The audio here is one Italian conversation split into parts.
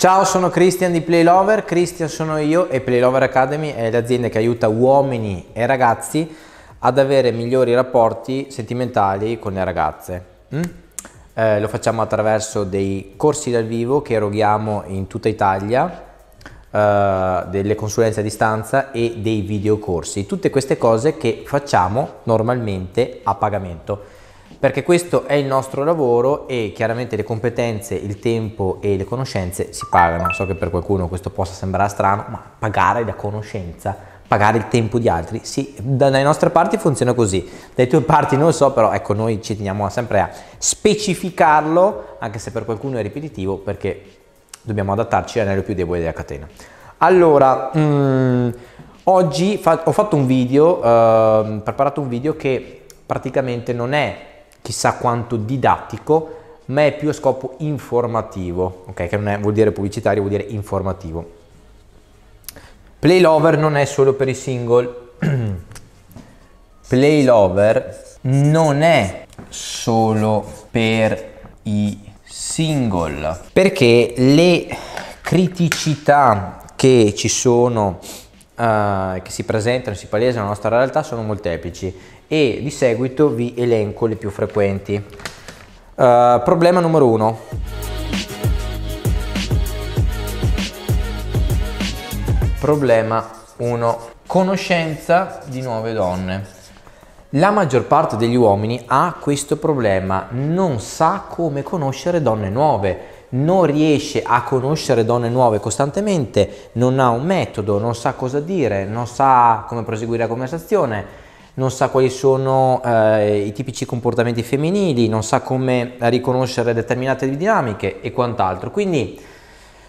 Ciao, sono Christian di Playlover, Christian sono io e Playlover Academy è l'azienda che aiuta uomini e ragazzi ad avere migliori rapporti sentimentali con le ragazze. Mm? Eh, lo facciamo attraverso dei corsi dal vivo che eroghiamo in tutta Italia, eh, delle consulenze a distanza e dei videocorsi. Tutte queste cose che facciamo normalmente a pagamento perché questo è il nostro lavoro e chiaramente le competenze, il tempo e le conoscenze si pagano. So che per qualcuno questo possa sembrare strano, ma pagare la conoscenza, pagare il tempo di altri, sì, dalle nostre parti funziona così, dalle tue parti non lo so, però ecco noi ci teniamo sempre a specificarlo, anche se per qualcuno è ripetitivo, perché dobbiamo adattarci all'anello più debole della catena. Allora, mh, mm, oggi fa- ho fatto un video, eh, preparato un video che praticamente non è chissà quanto didattico, ma è più a scopo informativo, ok? Che non è, vuol dire pubblicitario, vuol dire informativo. Play Lover non è solo per i single. Play Lover non è solo per i single perché le criticità che ci sono uh, che si presentano si palesano nella nostra realtà sono molteplici e di seguito vi elenco le più frequenti. Uh, problema numero 1. Problema 1. Conoscenza di nuove donne. La maggior parte degli uomini ha questo problema, non sa come conoscere donne nuove, non riesce a conoscere donne nuove costantemente, non ha un metodo, non sa cosa dire, non sa come proseguire la conversazione non sa quali sono eh, i tipici comportamenti femminili, non sa come riconoscere determinate dinamiche e quant'altro. Quindi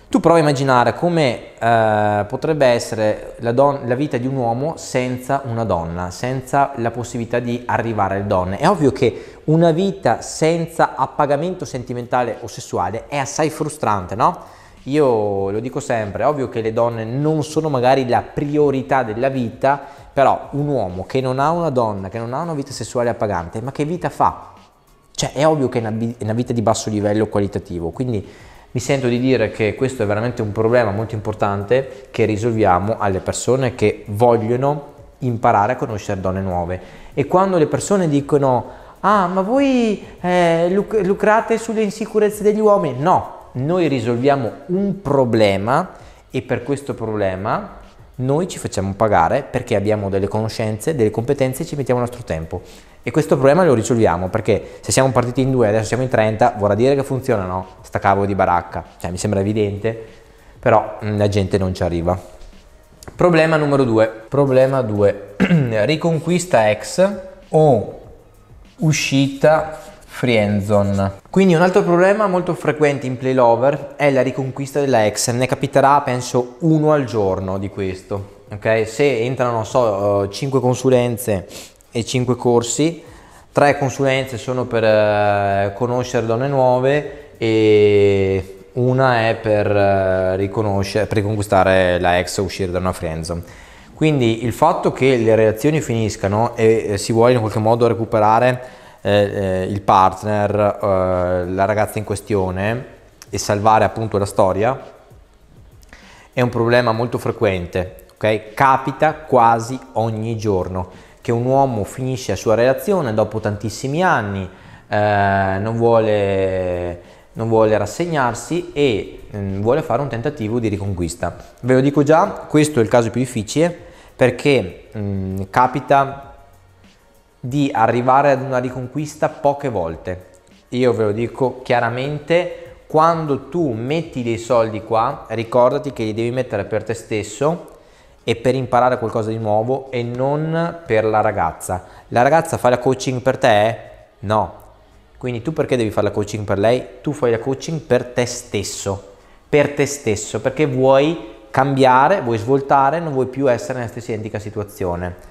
tu provi a immaginare come eh, potrebbe essere la, la, vita di un uomo senza una donna, senza la possibilità di arrivare alle donne. È ovvio che una vita senza appagamento sentimentale o sessuale è assai frustrante, no? Io lo dico sempre, è ovvio che le donne non sono magari la priorità della vita, però un uomo che non ha una donna, che non ha una vita sessuale appagante, ma che vita fa? Cioè è ovvio che è una, vita di basso livello qualitativo, quindi mi sento di dire che questo è veramente un problema molto importante che risolviamo alle persone che vogliono imparare a conoscere donne nuove. E quando le persone dicono, ah ma voi eh, lucrate sulle insicurezze degli uomini, no, noi risolviamo un problema e per questo problema noi ci facciamo pagare perché abbiamo delle conoscenze, delle competenze e ci mettiamo il nostro tempo. E questo problema lo risolviamo perché se siamo partiti in due, e adesso siamo in 30, vorrà dire che funziona, no? Sta cavolo di baracca, cioè mi sembra evidente, però mm, la gente non ci arriva. Problema numero 2. Problema 2. Riconquista ex o uscita Friendzone. Quindi un altro problema molto frequente in Playlover è la riconquista della ex, ne capiterà penso uno al giorno di questo. Okay? Se entrano, non so, 5 eh, consulenze e 5 corsi, 3 consulenze sono per eh, conoscere donne nuove e una è per, eh, riconoscere, per riconquistare la ex o uscire da una friendzone. Quindi il fatto che le relazioni finiscano e si vuole in qualche modo recuperare eh, eh, il partner, eh, la ragazza in questione e salvare appunto la storia è un problema molto frequente, ok? Capita quasi ogni giorno che un uomo finisce la sua relazione dopo tantissimi anni, eh, non, vuole, non, vuole, rassegnarsi e mh, mm, vuole fare un tentativo di riconquista. Ve lo dico già, questo è il caso più difficile perché mh, mm, capita di arrivare ad una riconquista poche volte. Io ve lo dico chiaramente, quando tu metti dei soldi qua, ricordati che li devi mettere per te stesso e per imparare qualcosa di nuovo e non per la ragazza. La ragazza fa la coaching per te? No. Quindi tu perché devi fare la coaching per lei? Tu fai la coaching per te stesso, per te stesso, perché vuoi cambiare, vuoi svoltare, non vuoi più essere nella stessa identica situazione.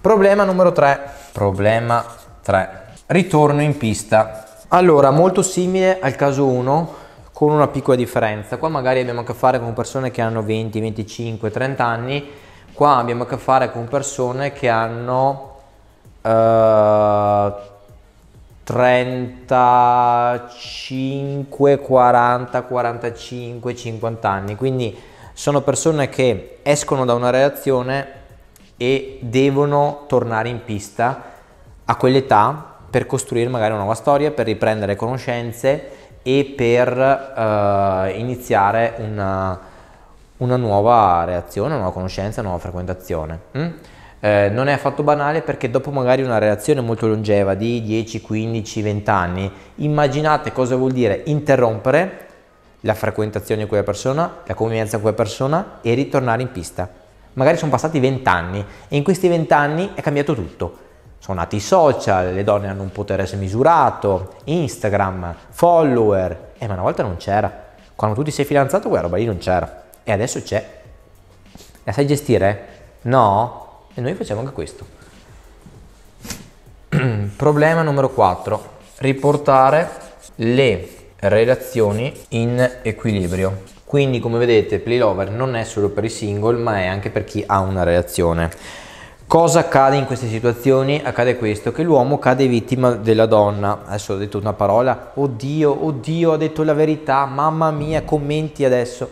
Problema numero 3. Problema 3. Ritorno in pista. Allora, molto simile al caso 1, con una piccola differenza. Qua magari abbiamo a che fare con persone che hanno 20, 25, 30 anni. Qua abbiamo a che fare con persone che hanno eh, 35, 40, 45, 50 anni. Quindi sono persone che escono da una relazione e devono tornare in pista a quell'età per costruire magari una nuova storia, per riprendere conoscenze e per eh, iniziare una, una, nuova reazione, una nuova conoscenza, una nuova frequentazione. Mm? Eh, non è affatto banale perché dopo magari una reazione molto longeva di 10, 15, 20 anni, immaginate cosa vuol dire interrompere la frequentazione di quella persona, la convivenza con quella persona e ritornare in pista magari sono passati vent'anni e in questi vent'anni è cambiato tutto. Sono nati i social, le donne hanno un potere smisurato, Instagram, follower, eh ma una volta non c'era. Quando tu ti sei fidanzato quella roba lì non c'era e adesso c'è. La sai gestire? No? E noi facciamo anche questo. Problema numero 4. Riportare le relazioni in equilibrio. Quindi come vedete Playlover non è solo per i single ma è anche per chi ha una reazione. Cosa accade in queste situazioni? Accade questo, che l'uomo cade vittima della donna. Adesso ho detto una parola, oddio, oddio, ha detto la verità, mamma mia, commenti adesso.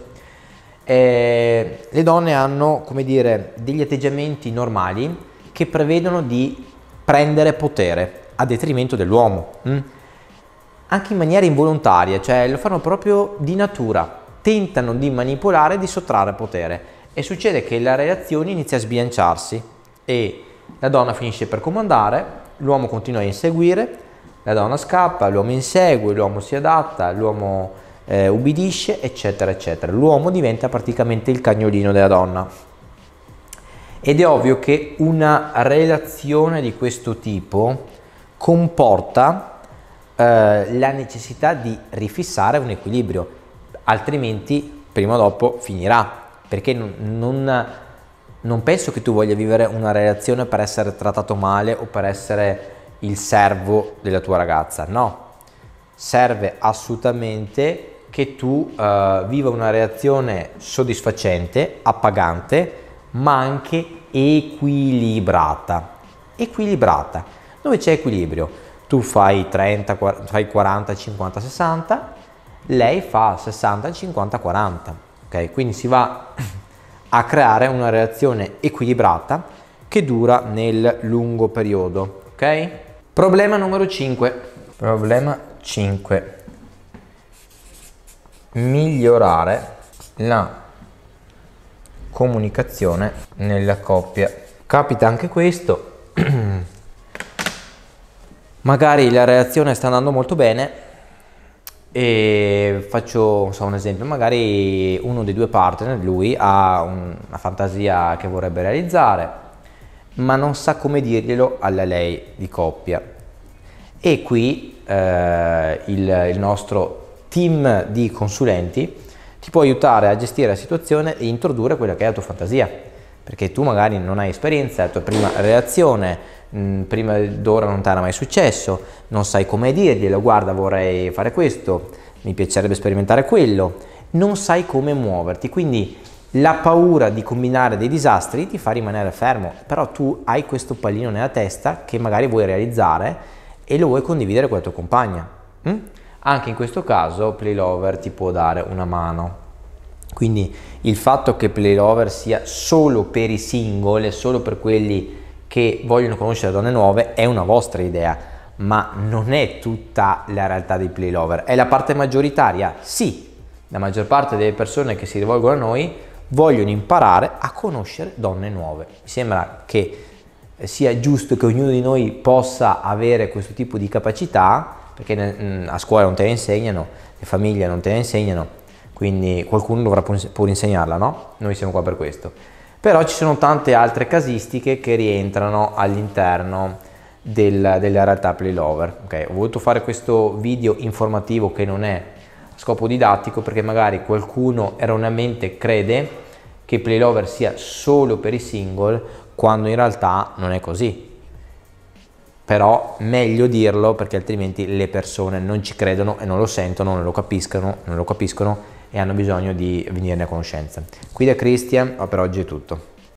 Eh, le donne hanno, come dire, degli atteggiamenti normali che prevedono di prendere potere a detrimento dell'uomo, mm? anche in maniera involontaria, cioè lo fanno proprio di natura tentano di manipolare e di sottrarre potere e succede che la relazione inizia a sbilanciarsi e la donna finisce per comandare, l'uomo continua a inseguire, la donna scappa, l'uomo insegue, l'uomo si adatta, l'uomo eh, ubbidisce, eccetera, eccetera. L'uomo diventa praticamente il cagnolino della donna. Ed è ovvio che una relazione di questo tipo comporta eh, la necessità di rifissare un equilibrio altrimenti prima o dopo finirà, perché non, non, penso che tu voglia vivere una relazione per essere trattato male o per essere il servo della tua ragazza, no, serve assolutamente che tu uh, viva una reazione soddisfacente, appagante, ma anche equilibrata. Equilibrata. Dove c'è equilibrio? Tu fai 30, 40, fai 40, 50, 60, lei fa 60, 50, 40, ok? Quindi si va a creare una relazione equilibrata che dura nel lungo periodo, ok? Problema numero 5. Problema 5. Migliorare la comunicazione nella coppia. Capita anche questo. Magari la relazione sta andando molto bene, e faccio so, un esempio, magari uno dei due partner, lui ha un, una fantasia che vorrebbe realizzare, ma non sa come dirglielo alla lei di coppia. E qui eh, il, il nostro team di consulenti ti può aiutare a gestire la situazione e introdurre quella che è la tua fantasia perché tu magari non hai esperienza, la tua prima reazione, mh, mm, prima d'ora non ti era mai successo, non sai come dirglielo, guarda vorrei fare questo, mi piacerebbe sperimentare quello, non sai come muoverti, quindi la paura di combinare dei disastri ti fa rimanere fermo, però tu hai questo pallino nella testa che magari vuoi realizzare e lo vuoi condividere con la tua compagna. Mm? Anche in questo caso Playlover ti può dare una mano. Quindi il fatto che Playover sia solo per i single solo per quelli che vogliono conoscere donne nuove è una vostra idea, ma non è tutta la realtà dei Playover. È la parte maggioritaria? Sì, la maggior parte delle persone che si rivolgono a noi vogliono imparare a conoscere donne nuove. Mi sembra che sia giusto che ognuno di noi possa avere questo tipo di capacità, perché mm, a scuola non te ne insegnano, le famiglie non te ne insegnano, quindi qualcuno dovrà pur insegnarla, no? Noi siamo qua per questo. Però ci sono tante altre casistiche che rientrano all'interno del, della realtà Playlover. Okay? Ho voluto fare questo video informativo che non è a scopo didattico perché magari qualcuno erroneamente crede che Playlover sia solo per i single quando in realtà non è così. Però meglio dirlo perché altrimenti le persone non ci credono e non lo sentono, non lo capiscono, non lo capiscono e hanno bisogno di venirne a conoscenza. Qui da Christian per oggi è tutto.